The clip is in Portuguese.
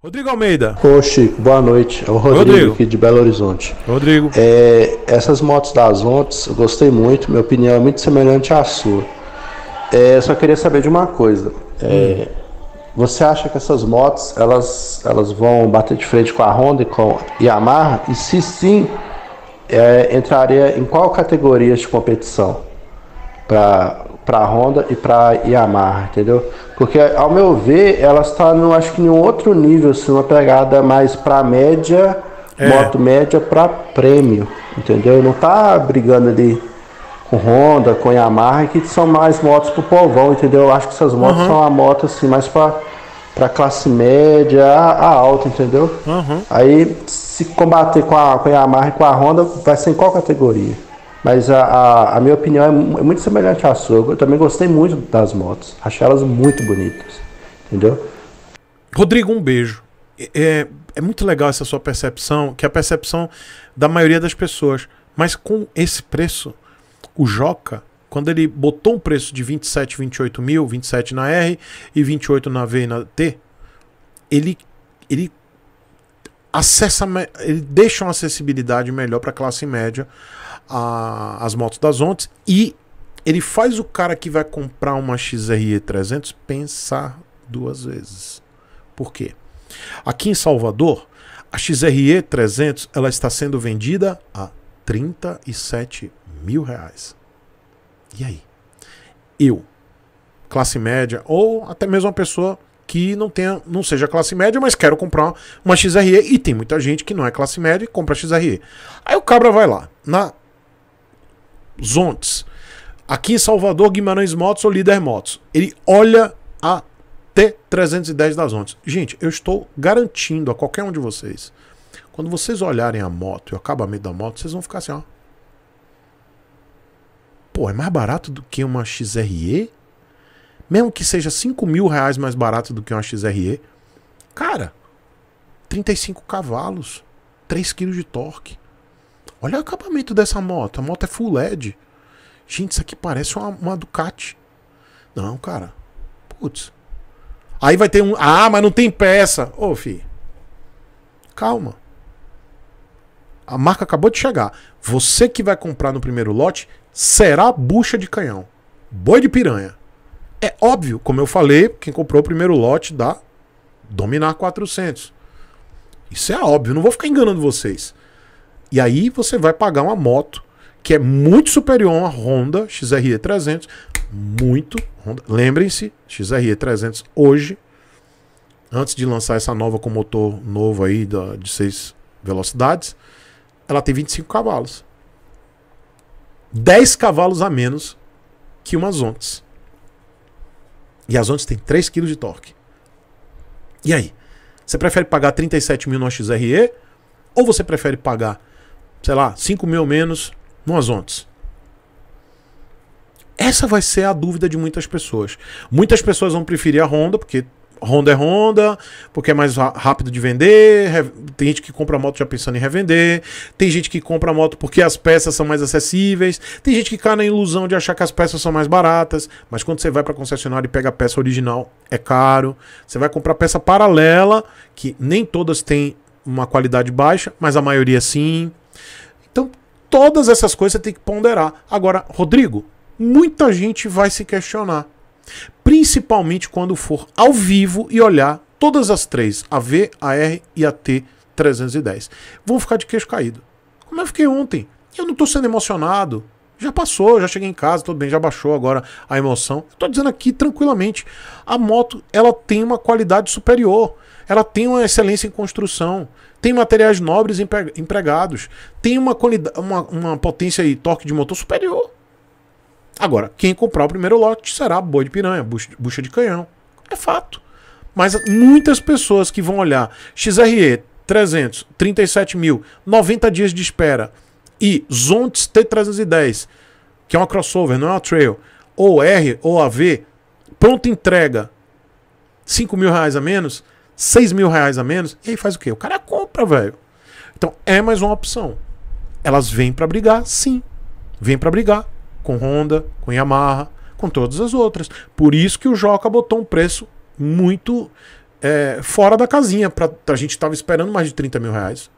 Rodrigo Almeida. Ô Chico, boa noite. É o Rodrigo, Rodrigo. aqui de Belo Horizonte. Rodrigo. É, essas motos das Ontes, eu gostei muito, minha opinião é muito semelhante à sua. É, só queria saber de uma coisa. É, você acha que essas motos elas, elas vão bater de frente com a Honda e com a Yamaha? E se sim, é, entraria em qual categoria de competição? Para para Honda e para Yamaha, entendeu? Porque ao meu ver, ela está no acho que em um outro nível, assim, uma pegada mais para média, é. moto média para prêmio, entendeu? Não tá brigando ali com Honda, com Yamaha, que são mais motos pro povão, entendeu? Eu acho que essas motos uhum. são uma moto assim mais para para classe média a, alta, entendeu? Uhum. Aí se combater com a, com a Yamaha e com a Honda, vai ser em qual categoria? Mas a, a, a minha opinião é, é muito semelhante à sua. Eu também gostei muito das motos. Achei elas muito bonitas. Entendeu? Rodrigo, um beijo. É, é, é muito legal essa sua percepção, que é a percepção da maioria das pessoas. Mas com esse preço, o Joca, quando ele botou um preço de 27, 28 mil, 27 na R e 28 na V e na T, ele, ele acessa, ele deixa uma acessibilidade melhor para a classe média a, as motos das ontes e ele faz o cara que vai comprar uma XRE 300 pensar duas vezes. Por quê? Aqui em Salvador, a XRE 300 ela está sendo vendida a 37 mil reais. E aí? Eu, classe média, ou até mesmo uma pessoa que não tenha, não seja classe média, mas quero comprar uma XRE e tem muita gente que não é classe média e compra XRE. Aí o cabra vai lá na Zontes. Aqui em Salvador, Guimarães Motos ou Líder Motos. Ele olha a T310 das Zontes. Gente, eu estou garantindo a qualquer um de vocês. Quando vocês olharem a moto e o acabamento da moto, vocês vão ficar assim, ó. Pô, é mais barato do que uma XRE? Mesmo que seja 5 mil reais mais barato do que uma XRE. Cara, 35 cavalos, 3 kg de torque. Olha o acabamento dessa moto. A moto é full LED. Gente, isso aqui parece uma, uma Ducati. Não, cara. Putz. Aí vai ter um. Ah, mas não tem peça. Ô, fi. Calma. A marca acabou de chegar. Você que vai comprar no primeiro lote será bucha de canhão. Boi de piranha. É óbvio, como eu falei, quem comprou o primeiro lote dá Dominar 400. Isso é óbvio, não vou ficar enganando vocês. E aí você vai pagar uma moto que é muito superior a uma Honda XRE 300, muito Lembrem-se, XRE 300 hoje, antes de lançar essa nova com motor novo aí de 6 velocidades, ela tem 25 cavalos. 10 cavalos a menos que uma Zontes. E as Zontes tem 3 kg de torque. E aí? Você prefere pagar 37 mil no XRE ou você prefere pagar sei lá, 5 mil menos numas ontes? Essa vai ser a dúvida de muitas pessoas. Muitas pessoas vão preferir a Honda, porque Honda é Honda, porque é mais rápido de vender. Tem gente que compra a moto já pensando em revender. Tem gente que compra a moto porque as peças são mais acessíveis. Tem gente que cai na ilusão de achar que as peças são mais baratas. Mas quando você vai para concessionária e pega a peça original, é caro. Você vai comprar peça paralela, que nem todas têm uma qualidade baixa, mas a maioria sim. Todas essas coisas você tem que ponderar. Agora, Rodrigo, muita gente vai se questionar. Principalmente quando for ao vivo e olhar todas as três, a V, a R e a T 310. Vão ficar de queixo caído. Como eu fiquei ontem. Eu não estou sendo emocionado. Já passou, já cheguei em casa, tudo bem, já baixou agora a emoção. Estou dizendo aqui tranquilamente, a moto ela tem uma qualidade superior. Ela tem uma excelência em construção, tem materiais nobres empregados, tem uma, uma, uma potência e torque de motor superior. Agora, quem comprar o primeiro lote será boi de piranha, bucha de canhão. É fato. Mas muitas pessoas que vão olhar XRE 300, 37 mil, 90 dias de espera e Zontes T310, que é uma crossover, não é uma trail, ou R ou AV, pronta entrega, 5 mil reais a menos, 6 mil reais a menos, e aí faz o quê? O cara compra, velho. Então é mais uma opção. Elas vêm para brigar, sim. Vêm para brigar com Honda, com Yamaha, com todas as outras. Por isso que o Joca botou um preço muito é, fora da casinha. Pra, a gente estava esperando mais de 30 mil reais.